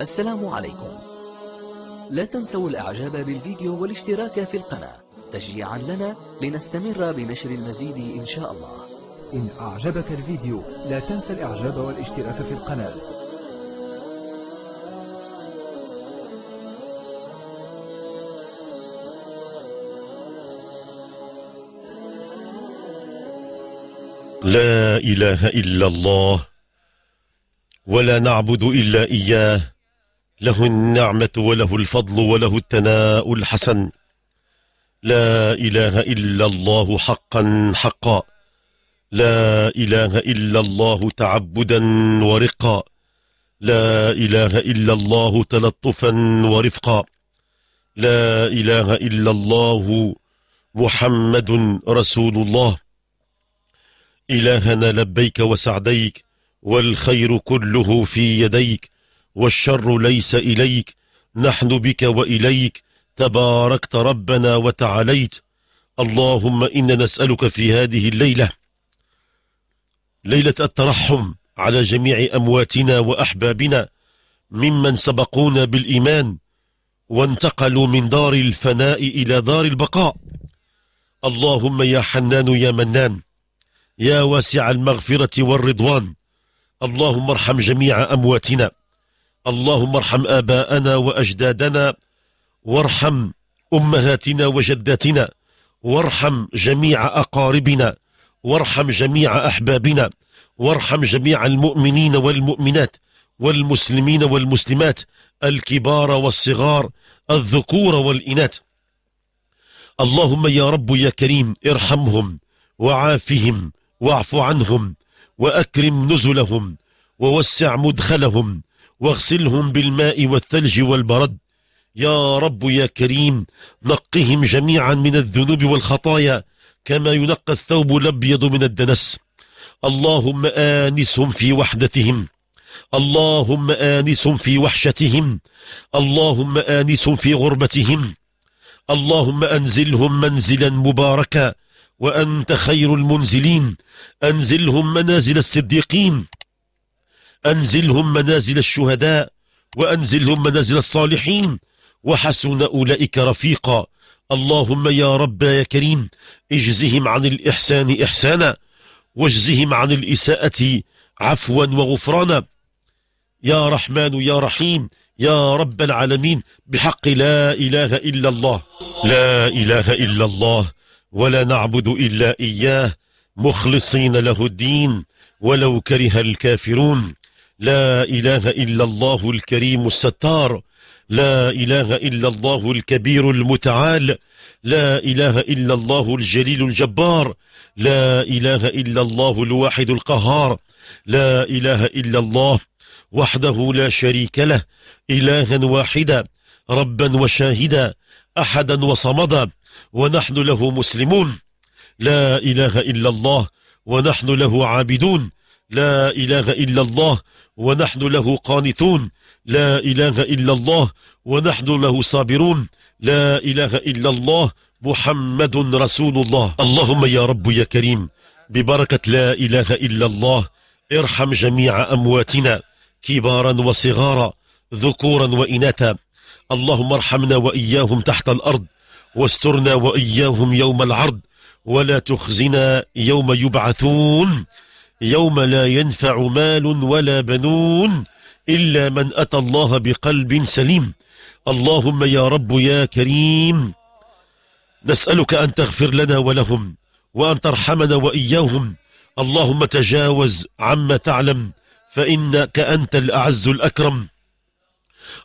السلام عليكم لا تنسوا الإعجاب بالفيديو والاشتراك في القناة تشجيعا لنا لنستمر بنشر المزيد إن شاء الله إن أعجبك الفيديو لا تنسى الإعجاب والاشتراك في القناة لا إله إلا الله ولا نعبد إلا إياه له النعمة وله الفضل وله الثناء الحسن لا إله إلا الله حقا حقا لا إله إلا الله تعبدا ورقا لا إله إلا الله تلطفا ورفقا لا إله إلا الله محمد رسول الله إلهنا لبيك وسعديك والخير كله في يديك والشر ليس إليك نحن بك وإليك تباركت ربنا وتعاليت اللهم إنا نسألك في هذه الليلة ليلة الترحم على جميع أمواتنا وأحبابنا ممن سبقونا بالإيمان وانتقلوا من دار الفناء إلى دار البقاء اللهم يا حنان يا منان يا واسع المغفرة والرضوان اللهم ارحم جميع أمواتنا اللهم ارحم آباءنا وأجدادنا وارحم أمهاتنا وجداتنا وارحم جميع أقاربنا وارحم جميع أحبابنا وارحم جميع المؤمنين والمؤمنات والمسلمين والمسلمات الكبار والصغار الذكور والإناث اللهم يا رب يا كريم ارحمهم وعافهم واعف عنهم وأكرم نزلهم ووسع مدخلهم واغسلهم بالماء والثلج والبرد يا رب يا كريم نقهم جميعا من الذنوب والخطايا كما ينقى الثوب الابيض من الدنس اللهم انسهم في وحدتهم اللهم انسهم في وحشتهم اللهم انسهم في غربتهم اللهم انزلهم منزلا مباركا وانت خير المنزلين انزلهم منازل الصديقين أنزلهم منازل الشهداء وأنزلهم منازل الصالحين وحسن أولئك رفيقا اللهم يا رب يا كريم اجزهم عن الإحسان إحسانا واجزهم عن الإساءة عفوا وغفرانا يا رحمن يا رحيم يا رب العالمين بحق لا إله إلا الله لا إله إلا الله ولا نعبد إلا إياه مخلصين له الدين ولو كره الكافرون لا إله إلا الله الكريم الستار لا إله إلا الله الكبير المتعال لا إله إلا الله الجليل الجبار لا إله إلا الله الواحد القهار لا إله إلا الله وحده لا شريك له إلها واحدا ربا وشاهدا أحدا وصمدا ونحن له مسلمون لا إله إلا الله ونحن له عابدون لا إله إلا الله ونحن له قانتون لا إله إلا الله ونحن له صابرون لا إله إلا الله محمد رسول الله اللهم يا رب يا كريم ببركة لا إله إلا الله ارحم جميع أمواتنا كبارا وصغارا ذكورا وإناثا اللهم ارحمنا وإياهم تحت الأرض واسترنا وإياهم يوم العرض ولا تخزنا يوم يبعثون يوم لا ينفع مال ولا بنون إلا من أتى الله بقلب سليم اللهم يا رب يا كريم نسألك أن تغفر لنا ولهم وأن ترحمنا وإياهم اللهم تجاوز عما تعلم فإنك أنت الأعز الأكرم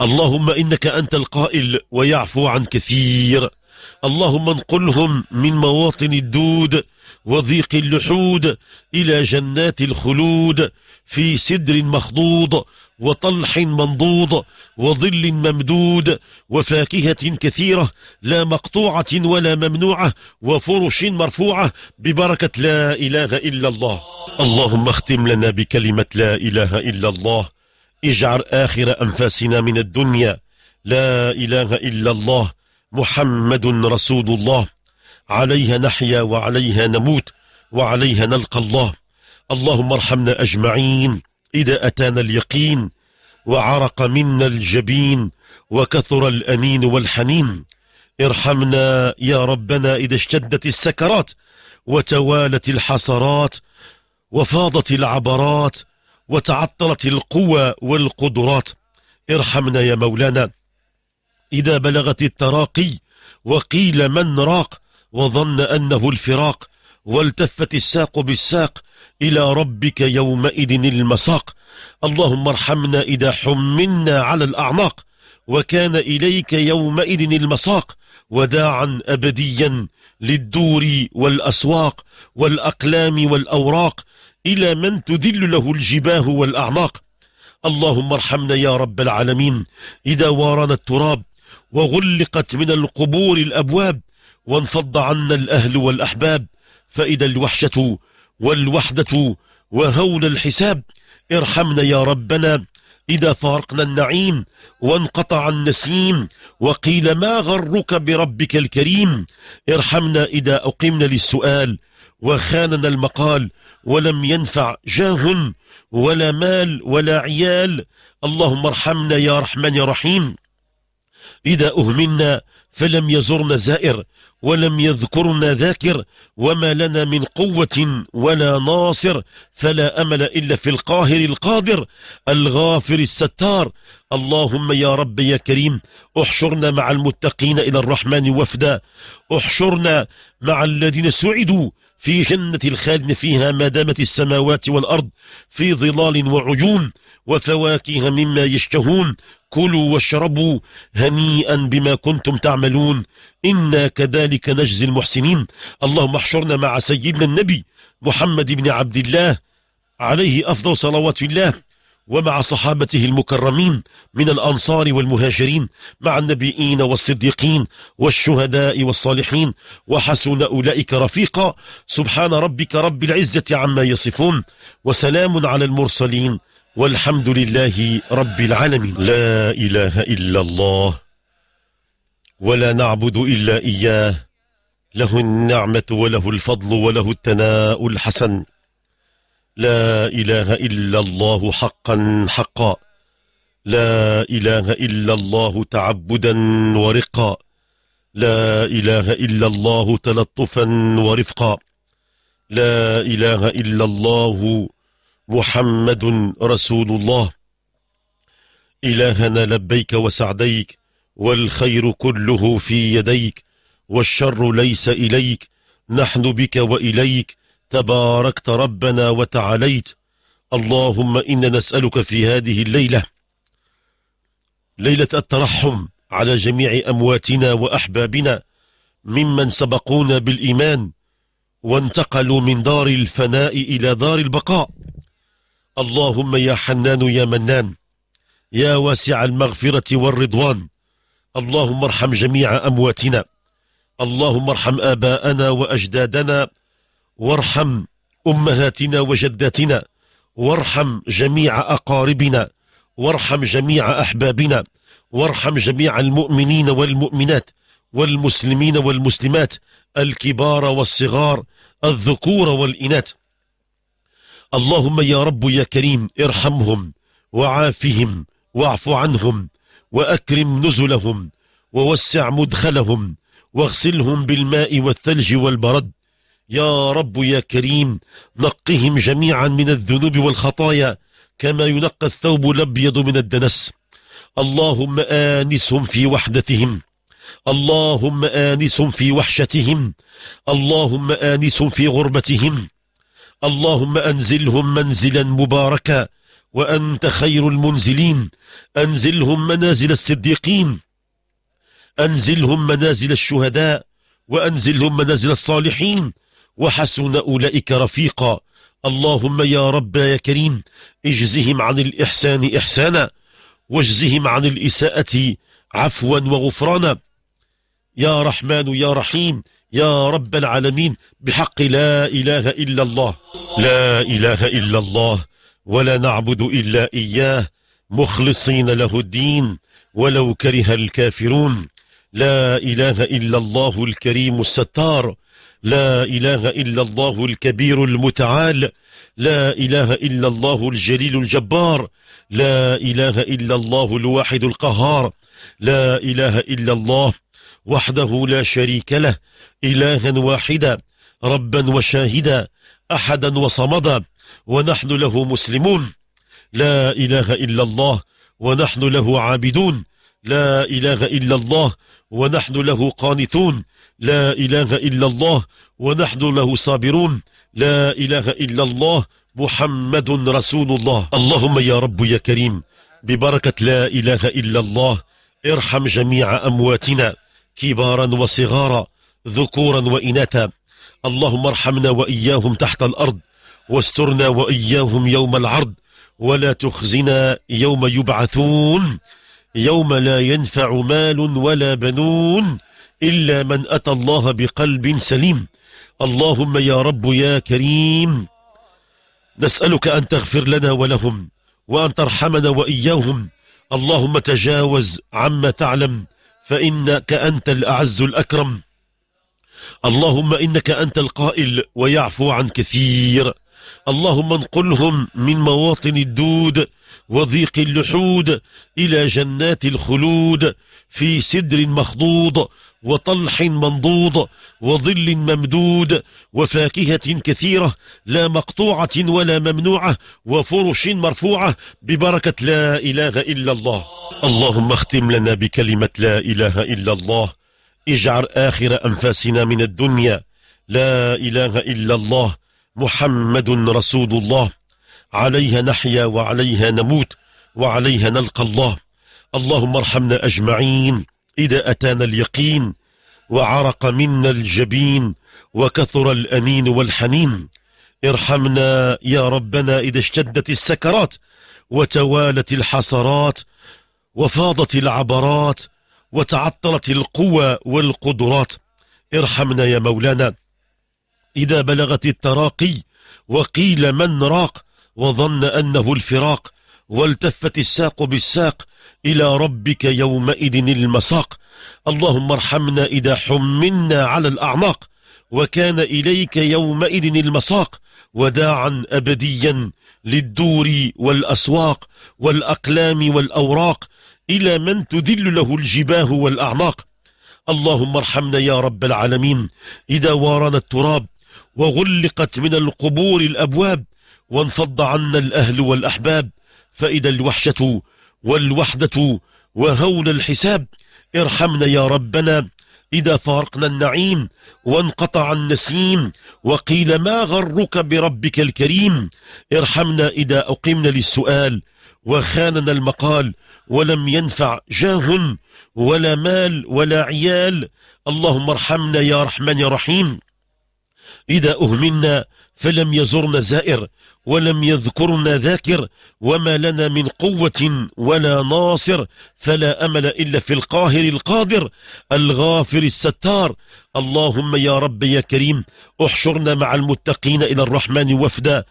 اللهم إنك أنت القائل ويعفو عن كثير اللهم انقلهم من مواطن الدود وضيق اللحود إلى جنات الخلود في سدر مخضوض وطلح منضوض وظل ممدود وفاكهة كثيرة لا مقطوعة ولا ممنوعة وفرش مرفوعة ببركة لا إله إلا الله اللهم اختم لنا بكلمة لا إله إلا الله اجعل آخر أنفاسنا من الدنيا لا إله إلا الله محمد رسول الله عليها نحيا وعليها نموت وعليها نلقى الله اللهم ارحمنا أجمعين إذا أتانا اليقين وعرق منا الجبين وكثر الأنين والحنين ارحمنا يا ربنا إذا اشتدت السكرات وتوالت الحسرات وفاضت العبرات وتعطلت القوى والقدرات ارحمنا يا مولانا إذا بلغت التراقي وقيل من راق وظن أنه الفراق والتفت الساق بالساق إلى ربك يومئذ المساق اللهم ارحمنا إذا حملنا على الاعناق وكان إليك يومئذ المساق وداعا أبديا للدور والأسواق والأقلام والأوراق إلى من تذل له الجباه والأعناق اللهم ارحمنا يا رب العالمين إذا وارنا التراب وغلقت من القبور الأبواب وانفض عنا الأهل والأحباب فإذا الوحشة والوحدة وهول الحساب ارحمنا يا ربنا إذا فارقنا النعيم وانقطع النسيم وقيل ما غرك بربك الكريم ارحمنا إذا أقمنا للسؤال وخاننا المقال ولم ينفع جاه ولا مال ولا عيال اللهم ارحمنا يا رحمن يا رحيم إذا أهملنا فلم يزرنا زائر ولم يذكرنا ذاكر وما لنا من قوة ولا ناصر فلا أمل إلا في القاهر القادر الغافر الستار اللهم يا رب يا كريم احشرنا مع المتقين إلى الرحمن وفدا احشرنا مع الذين سعدوا في جنة الخالد فيها ما دامت السماوات والأرض في ظلال وعيون وفواكه مما يشتهون كلوا واشربوا هنيئا بما كنتم تعملون إنا كذلك نجزي المحسنين اللهم احشرنا مع سيدنا النبي محمد بن عبد الله عليه أفضل صلوات الله ومع صحابته المكرمين من الأنصار والمهاجرين مع النبيين والصديقين والشهداء والصالحين وحسن أولئك رفيقا سبحان ربك رب العزة عما يصفون وسلام على المرسلين والحمد لله رب العالمين لا إله إلا الله ولا نعبد إلا إياه له النعمة وله الفضل وله الثناء الحسن لا إله إلا الله حقا حقا لا إله إلا الله تعبدا ورقا لا إله إلا الله تلطفا ورفقا لا إله إلا الله محمد رسول الله إلهنا لبيك وسعديك والخير كله في يديك والشر ليس إليك نحن بك وإليك تباركت ربنا وتعاليت اللهم إنا نسألك في هذه الليلة ليلة الترحم على جميع أمواتنا وأحبابنا ممن سبقونا بالإيمان وانتقلوا من دار الفناء إلى دار البقاء اللهم يا حنان يا منان يا واسع المغفرة والرضوان اللهم ارحم جميع أمواتنا اللهم ارحم آباءنا وأجدادنا وارحم أمهاتنا وجداتنا وارحم جميع أقاربنا وارحم جميع أحبابنا وارحم جميع المؤمنين والمؤمنات والمسلمين والمسلمات الكبار والصغار الذكور والإناث اللهم يا رب يا كريم ارحمهم وعافهم واعف عنهم وأكرم نزلهم ووسع مدخلهم واغسلهم بالماء والثلج والبرد يا رب يا كريم نقهم جميعا من الذنوب والخطايا كما ينقى الثوب الأبيض من الدنس اللهم آنسهم في وحدتهم اللهم آنسهم في وحشتهم اللهم آنسهم في غربتهم اللهم أنزلهم منزلا مباركا وأنت خير المنزلين أنزلهم منازل الصديقين أنزلهم منازل الشهداء وأنزلهم منازل الصالحين وحسن أولئك رفيقا اللهم يا رب يا كريم اجزهم عن الإحسان إحسانا واجزهم عن الإساءة عفوا وغفرانا يا رحمن يا رحيم يا رب العالمين بحق لا إله إلا الله لا إله إلا الله ولا نعبد إلا إياه مخلصين له الدين ولو كره الكافرون لا إله إلا الله الكريم الستار لا إله إلا الله الكبير المتعال لا إله إلا الله الجليل الجبار لا إله إلا الله الواحد القهار لا إله إلا الله وحده لا شريك له إلها واحدا ربا وشاهدا أحدا وصمدا ونحن له مسلمون لا إله إلا الله ونحن له عابدون لا إله إلا الله ونحن له قانتون لا إله إلا الله ونحن له صابرون لا إله إلا الله محمد رسول الله اللهم يا رب يا كريم ببركة لا إله إلا الله ارحم جميع أمواتنا كبارا وصغارا ذكورا وإناثا اللهم ارحمنا وإياهم تحت الأرض واسترنا وإياهم يوم العرض ولا تخزنا يوم يبعثون يوم لا ينفع مال ولا بنون إلا من أتى الله بقلب سليم اللهم يا رب يا كريم نسألك أن تغفر لنا ولهم وأن ترحمنا وإياهم اللهم تجاوز عما تعلم فإنك أنت الأعز الأكرم اللهم إنك أنت القائل ويعفو عن كثير اللهم انقلهم من مواطن الدود وضيق اللحود إلى جنات الخلود في سدر مخضوض وطلح منضود وظل ممدود وفاكهة كثيرة لا مقطوعة ولا ممنوعة وفرش مرفوعة ببركة لا إله إلا الله اللهم اختم لنا بكلمة لا إله إلا الله اجعل آخر أنفاسنا من الدنيا لا إله إلا الله محمد رسول الله عليها نحيا وعليها نموت وعليها نلقى الله اللهم ارحمنا أجمعين إذا أتانا اليقين وعرق منا الجبين وكثر الأنين والحنين ارحمنا يا ربنا إذا اشتدت السكرات وتوالت الحسرات وفاضت العبرات وتعطلت القوى والقدرات ارحمنا يا مولانا إذا بلغت التراقي وقيل من راق وظن أنه الفراق والتفت الساق بالساق إلى ربك يومئذ المساق اللهم ارحمنا إذا حملنا على الاعناق وكان إليك يومئذ المساق وداعا أبديا للدور والأسواق والأقلام والأوراق إلى من تذل له الجباه والأعناق اللهم ارحمنا يا رب العالمين إذا وارنا التراب وغلقت من القبور الأبواب وانفض عنا الأهل والأحباب فإذا الوحشة والوحدة وهول الحساب ارحمنا يا ربنا إذا فارقنا النعيم وانقطع النسيم وقيل ما غرك بربك الكريم ارحمنا إذا أقمنا للسؤال وخاننا المقال ولم ينفع جاه ولا مال ولا عيال اللهم ارحمنا يا رحمن يا رحيم إذا أهملنا فلم يزرنا زائر ولم يذكرنا ذاكر وما لنا من قوة ولا ناصر فلا أمل إلا في القاهر القادر الغافر الستار اللهم يا رب يا كريم احشرنا مع المتقين إلى الرحمن وفدا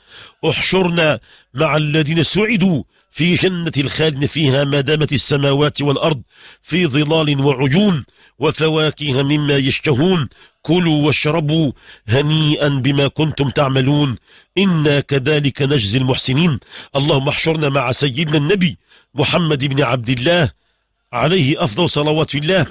احشرنا مع الذين سعدوا في جنة الخالد فيها ما دامت السماوات والأرض في ظلال وعيون وفواكه مما يشتهون كلوا واشربوا هنيئا بما كنتم تعملون إنا كذلك نجزي المحسنين اللهم احشرنا مع سيدنا النبي محمد بن عبد الله عليه أفضل صلوات الله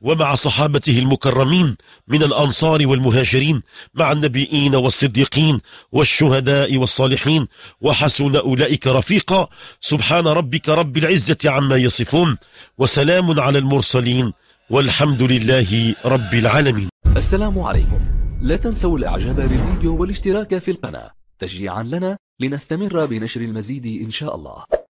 ومع صحابته المكرمين من الأنصار والمهاجرين مع النبيين والصديقين والشهداء والصالحين وحسن أولئك رفيقا سبحان ربك رب العزة عما يصفون وسلام على المرسلين والحمد لله رب العالمين السلام عليكم لا تنسوا الاعجاب بالفيديو والاشتراك في القناة تشجيعا لنا لنستمر بنشر المزيد إن شاء الله